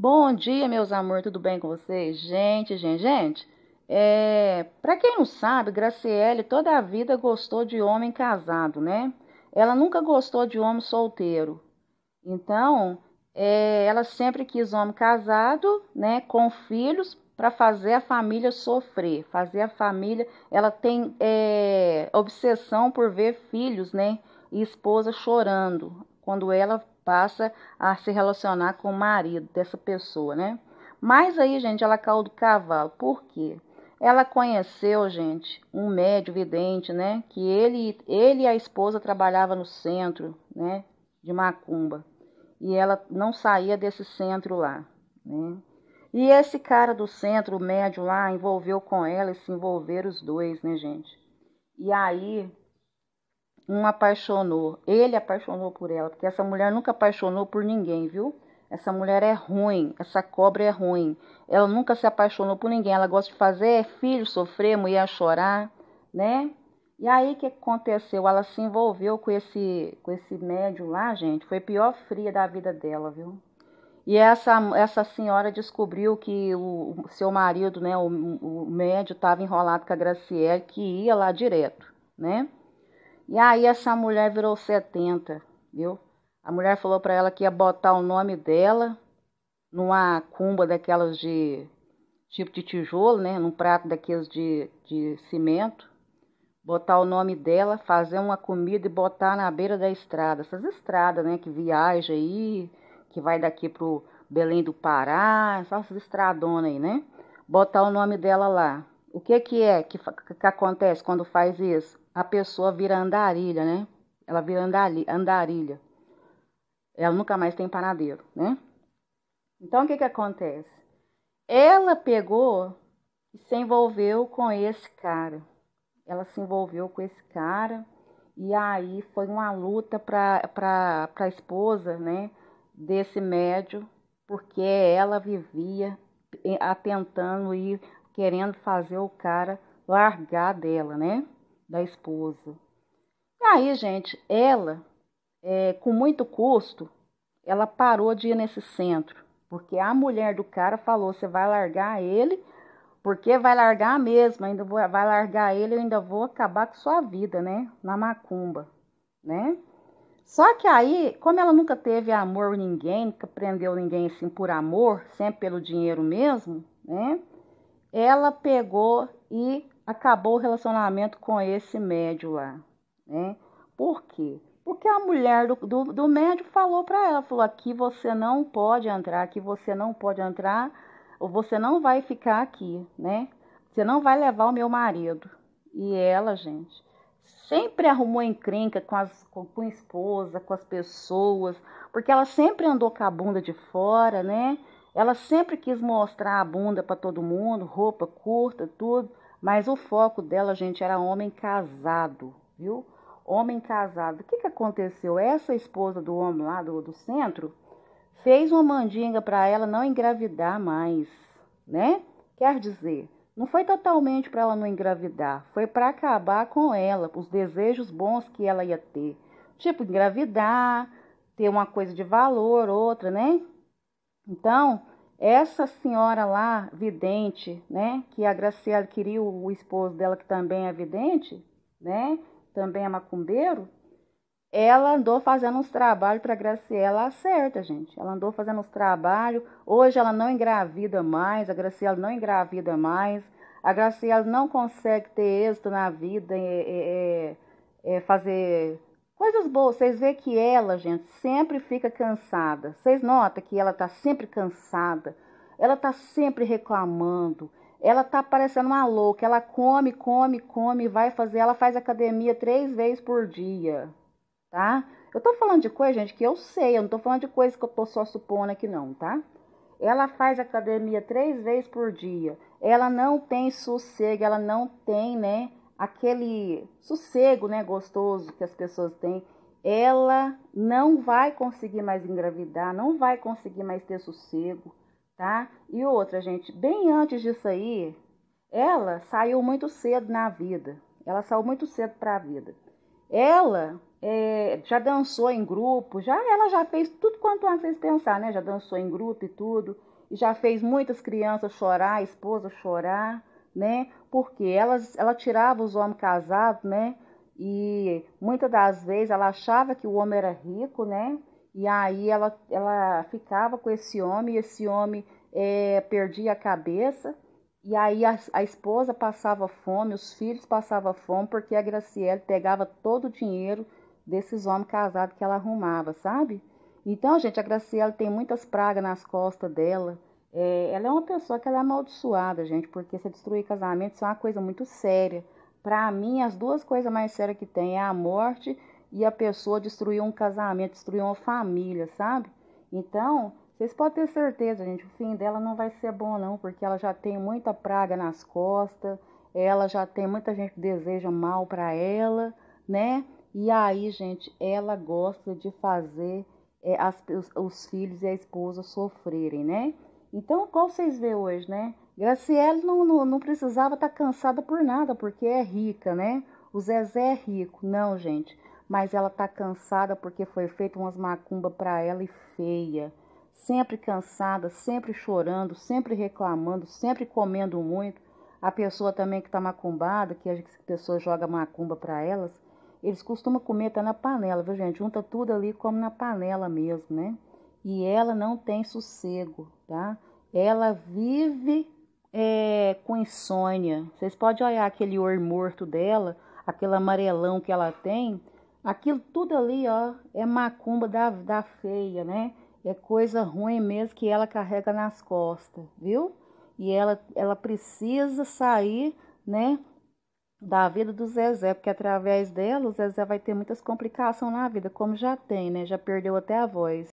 Bom dia, meus amores, tudo bem com vocês? Gente, gente, gente, é... para quem não sabe, Graciele toda a vida gostou de homem casado, né? Ela nunca gostou de homem solteiro. Então, é... ela sempre quis homem casado, né, com filhos, para fazer a família sofrer, fazer a família. Ela tem é... obsessão por ver filhos, né, e esposa chorando quando ela passa a se relacionar com o marido dessa pessoa, né? Mas aí, gente, ela caiu do cavalo. Por quê? Ela conheceu, gente, um médio vidente, né? Que ele, ele e a esposa trabalhava no centro, né? De Macumba. E ela não saía desse centro lá, né? E esse cara do centro, o médio lá, envolveu com ela e se envolveram os dois, né, gente? E aí um apaixonou, ele apaixonou por ela, porque essa mulher nunca apaixonou por ninguém, viu? Essa mulher é ruim, essa cobra é ruim. Ela nunca se apaixonou por ninguém, ela gosta de fazer filho sofrer, mulher chorar, né? E aí o que aconteceu? Ela se envolveu com esse com esse médium lá, gente. Foi a pior fria da vida dela, viu? E essa, essa senhora descobriu que o, o seu marido, né, o, o médio, estava enrolado com a Graciele, que ia lá direto, né? E aí essa mulher virou 70, viu? A mulher falou para ela que ia botar o nome dela numa cumba daquelas de tipo de tijolo, né? Num prato daqueles de, de cimento. Botar o nome dela, fazer uma comida e botar na beira da estrada. Essas estradas, né? Que viaja aí, que vai daqui pro Belém do Pará, só essas estradonas aí, né? Botar o nome dela lá. O que que é que, que acontece quando faz isso? a pessoa vira andarilha, né? Ela vira andarilha. Ela nunca mais tem panadeiro, né? Então o que, que acontece? Ela pegou e se envolveu com esse cara. Ela se envolveu com esse cara e aí foi uma luta para a esposa, né? Desse médio, porque ela vivia atentando e querendo fazer o cara largar dela, né? da esposa. aí, gente, ela, é, com muito custo, ela parou de ir nesse centro, porque a mulher do cara falou: você vai largar ele, porque vai largar mesmo, ainda vou, vai largar ele, eu ainda vou acabar com sua vida, né? Na macumba, né? Só que aí, como ela nunca teve amor ninguém, nunca prendeu ninguém assim por amor, sempre pelo dinheiro mesmo, né? ela pegou e acabou o relacionamento com esse médio lá, né? Por quê? Porque a mulher do, do, do médio falou para ela, falou, aqui você não pode entrar, aqui você não pode entrar, ou você não vai ficar aqui, né? Você não vai levar o meu marido. E ela, gente, sempre arrumou encrenca com, as, com, com a esposa, com as pessoas, porque ela sempre andou com a bunda de fora, né? Ela sempre quis mostrar a bunda para todo mundo, roupa curta, tudo, mas o foco dela, gente, era homem casado, viu? Homem casado. O que, que aconteceu? Essa esposa do homem lá do, do centro fez uma mandinga para ela não engravidar mais, né? Quer dizer, não foi totalmente para ela não engravidar, foi para acabar com ela, os desejos bons que ela ia ter. Tipo, engravidar, ter uma coisa de valor, outra, né? Então, essa senhora lá, vidente, né, que a Graciela queria o esposo dela, que também é vidente, né, também é macumbeiro, ela andou fazendo uns trabalhos para a Graciela acerta, gente. Ela andou fazendo uns trabalhos. Hoje ela não engravida mais, a Graciela não engravida mais. A Graciela não consegue ter êxito na vida, é, é, é, é fazer Coisas boas, vocês vê que ela, gente, sempre fica cansada. Vocês notam que ela tá sempre cansada. Ela tá sempre reclamando. Ela tá parecendo uma louca. Ela come, come, come, vai fazer. Ela faz academia três vezes por dia, tá? Eu tô falando de coisa, gente, que eu sei. Eu não tô falando de coisa que eu tô só supondo aqui, não, tá? Ela faz academia três vezes por dia. Ela não tem sossego, ela não tem, né? aquele sossego, né, gostoso que as pessoas têm, ela não vai conseguir mais engravidar, não vai conseguir mais ter sossego, tá? E outra, gente, bem antes disso aí, ela saiu muito cedo na vida. Ela saiu muito cedo para a vida. Ela é, já dançou em grupo, já ela já fez tudo quanto antes pensar, né? Já dançou em grupo e tudo, e já fez muitas crianças chorar, esposa chorar né? Porque elas, ela tirava os homens casados, né? E muitas das vezes ela achava que o homem era rico, né? E aí ela, ela ficava com esse homem, e esse homem é, perdia a cabeça. E aí a, a, esposa passava fome, os filhos passavam fome, porque a Graciela pegava todo o dinheiro desses homens casados que ela arrumava, sabe? Então, gente, a Graciela tem muitas pragas nas costas dela. É, ela é uma pessoa que ela é amaldiçoada, gente, porque se destruir casamento é uma coisa muito séria. Para mim, as duas coisas mais sérias que tem é a morte e a pessoa destruir um casamento, destruir uma família, sabe? Então, vocês podem ter certeza, gente, o fim dela não vai ser bom, não, porque ela já tem muita praga nas costas, ela já tem muita gente que deseja mal para ela, né? E aí, gente, ela gosta de fazer é, as, os, os filhos e a esposa sofrerem, né? Então, qual vocês vê hoje, né? Graciele não, não, não precisava estar tá cansada por nada, porque é rica, né? O Zezé é rico. Não, gente. Mas ela tá cansada porque foi feita umas macumba para ela e feia. Sempre cansada, sempre chorando, sempre reclamando, sempre comendo muito. A pessoa também que tá macumbada, que a pessoa joga macumba para elas, eles costumam comer até na panela, viu, gente? Junta tudo ali como na panela mesmo, né? E ela não tem sossego tá? Ela vive é, com insônia. Vocês podem olhar aquele olho morto dela, aquele amarelão que ela tem. Aquilo tudo ali, ó, é macumba da, da feia, né? É coisa ruim mesmo que ela carrega nas costas, viu? E ela, ela precisa sair, né? da vida do Zezé, porque através dela o Zezé vai ter muitas complicações na vida, como já tem, né? Já perdeu até a voz.